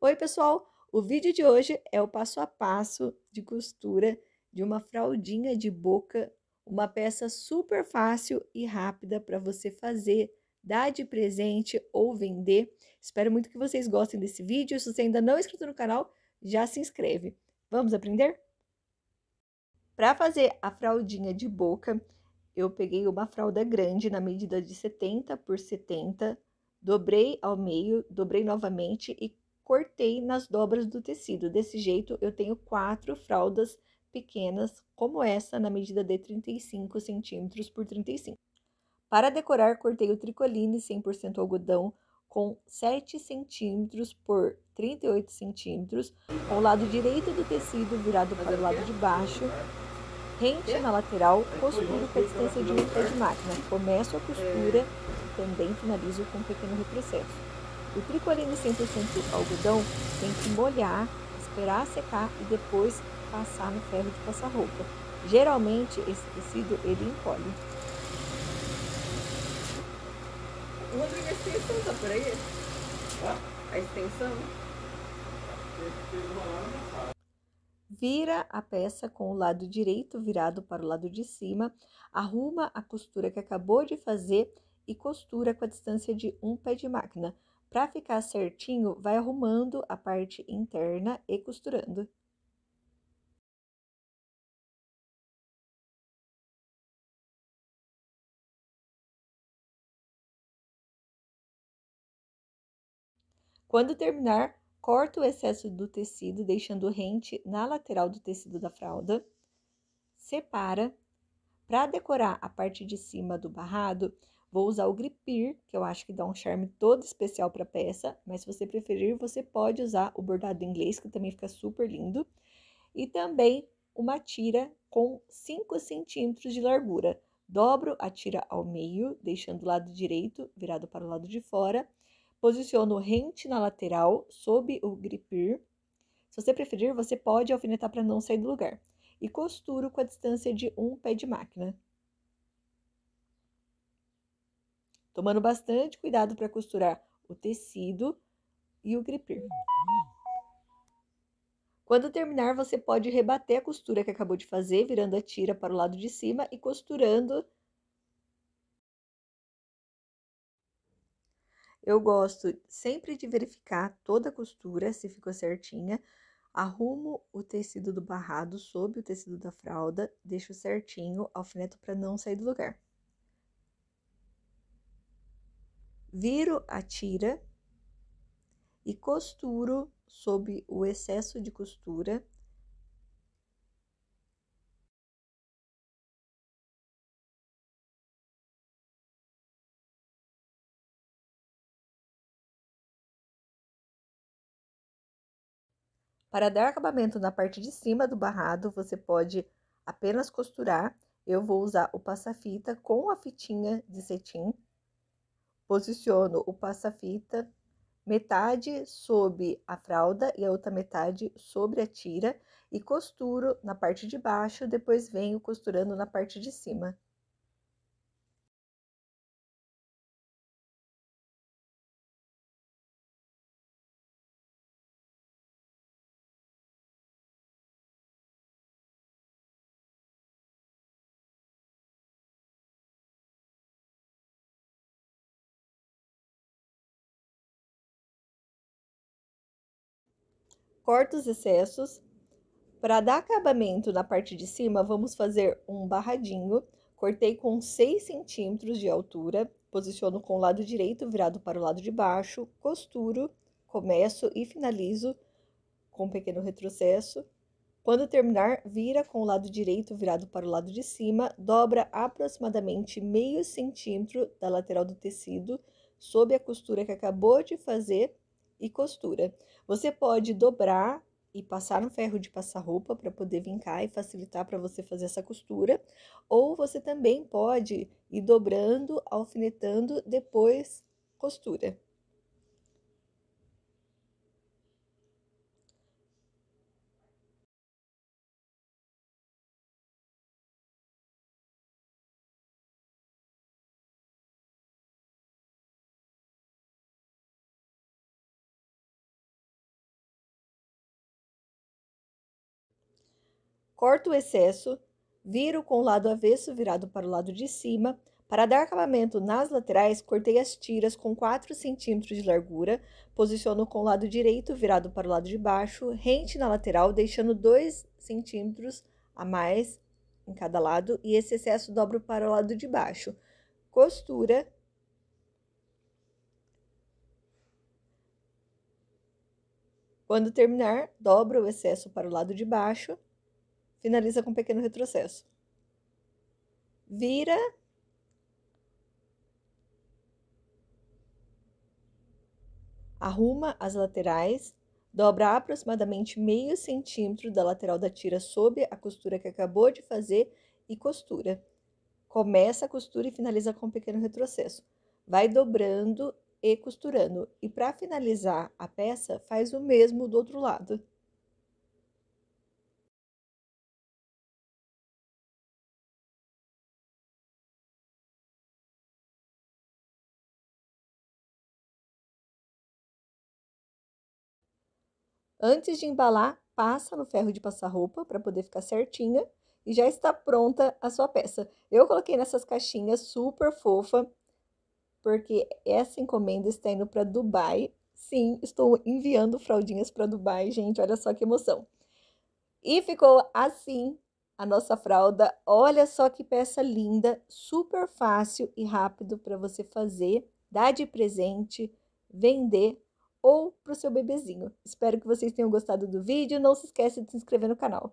Oi, pessoal! O vídeo de hoje é o passo a passo de costura de uma fraldinha de boca, uma peça super fácil e rápida para você fazer, dar de presente ou vender. Espero muito que vocês gostem desse vídeo. Se você ainda não é inscrito no canal, já se inscreve. Vamos aprender? Para fazer a fraldinha de boca, eu peguei uma fralda grande na medida de 70 por 70, dobrei ao meio, dobrei novamente e cortei nas dobras do tecido. Desse jeito, eu tenho quatro fraldas pequenas, como essa, na medida de 35 centímetros por 35. Para decorar, cortei o tricoline 100% algodão com 7 centímetros por 38 centímetros, com o lado direito do tecido virado para o lado de baixo, rente na lateral, costuro com a distância de um pé de máquina. Começo a costura, também finalizo com um pequeno retrocesso. O trigo ali no 100% algodão tem que molhar, esperar secar e depois passar no ferro de passar roupa. Geralmente esse tecido ele encolhe. O Rodrigo, a extensão tá por aí? A extensão? Vira a peça com o lado direito virado para o lado de cima, arruma a costura que acabou de fazer e costura com a distância de um pé de máquina. Para ficar certinho, vai arrumando a parte interna e costurando. Quando terminar, corta o excesso do tecido, deixando rente na lateral do tecido da fralda. Separa. Para decorar a parte de cima do barrado, Vou usar o gripir, que eu acho que dá um charme todo especial para a peça, mas se você preferir, você pode usar o bordado inglês, que também fica super lindo. E também uma tira com 5 centímetros de largura. Dobro a tira ao meio, deixando o lado direito virado para o lado de fora. Posiciono rente na lateral, sob o gripir. Se você preferir, você pode alfinetar para não sair do lugar. E costuro com a distância de um pé de máquina. tomando bastante cuidado para costurar o tecido e o gripir. Quando terminar, você pode rebater a costura que acabou de fazer, virando a tira para o lado de cima e costurando. Eu gosto sempre de verificar toda a costura, se ficou certinha. Arrumo o tecido do barrado sob o tecido da fralda, deixo certinho alfineto para não sair do lugar. viro a tira e costuro sob o excesso de costura. Para dar acabamento na parte de cima do barrado, você pode apenas costurar. Eu vou usar o passa-fita com a fitinha de cetim Posiciono o passa-fita metade sobre a fralda e a outra metade sobre a tira e costuro na parte de baixo, depois venho costurando na parte de cima. corta os excessos. Para dar acabamento na parte de cima, vamos fazer um barradinho. Cortei com 6 centímetros de altura, posiciono com o lado direito virado para o lado de baixo, costuro, começo e finalizo com um pequeno retrocesso. Quando terminar, vira com o lado direito virado para o lado de cima, dobra aproximadamente meio centímetro da lateral do tecido sob a costura que acabou de fazer e costura. Você pode dobrar e passar um ferro de passar roupa para poder vincar e facilitar para você fazer essa costura, ou você também pode ir dobrando, alfinetando, depois costura. corto o excesso, viro com o lado avesso virado para o lado de cima. Para dar acabamento nas laterais, cortei as tiras com 4 cm de largura, posiciono com o lado direito virado para o lado de baixo, rente na lateral, deixando 2 cm a mais em cada lado e esse excesso dobro para o lado de baixo. Costura Quando terminar, dobro o excesso para o lado de baixo finaliza com um pequeno retrocesso. Vira. Arruma as laterais, dobra aproximadamente meio centímetro da lateral da tira sob a costura que acabou de fazer e costura. Começa a costura e finaliza com um pequeno retrocesso. Vai dobrando e costurando. E para finalizar a peça, faz o mesmo do outro lado. Antes de embalar, passa no ferro de passar roupa para poder ficar certinha e já está pronta a sua peça. Eu coloquei nessas caixinhas super fofa, porque essa encomenda está indo para Dubai. Sim, estou enviando fraldinhas para Dubai, gente, olha só que emoção. E ficou assim a nossa fralda. Olha só que peça linda, super fácil e rápido para você fazer, dar de presente, vender ou para o seu bebezinho. Espero que vocês tenham gostado do vídeo. Não se esqueça de se inscrever no canal.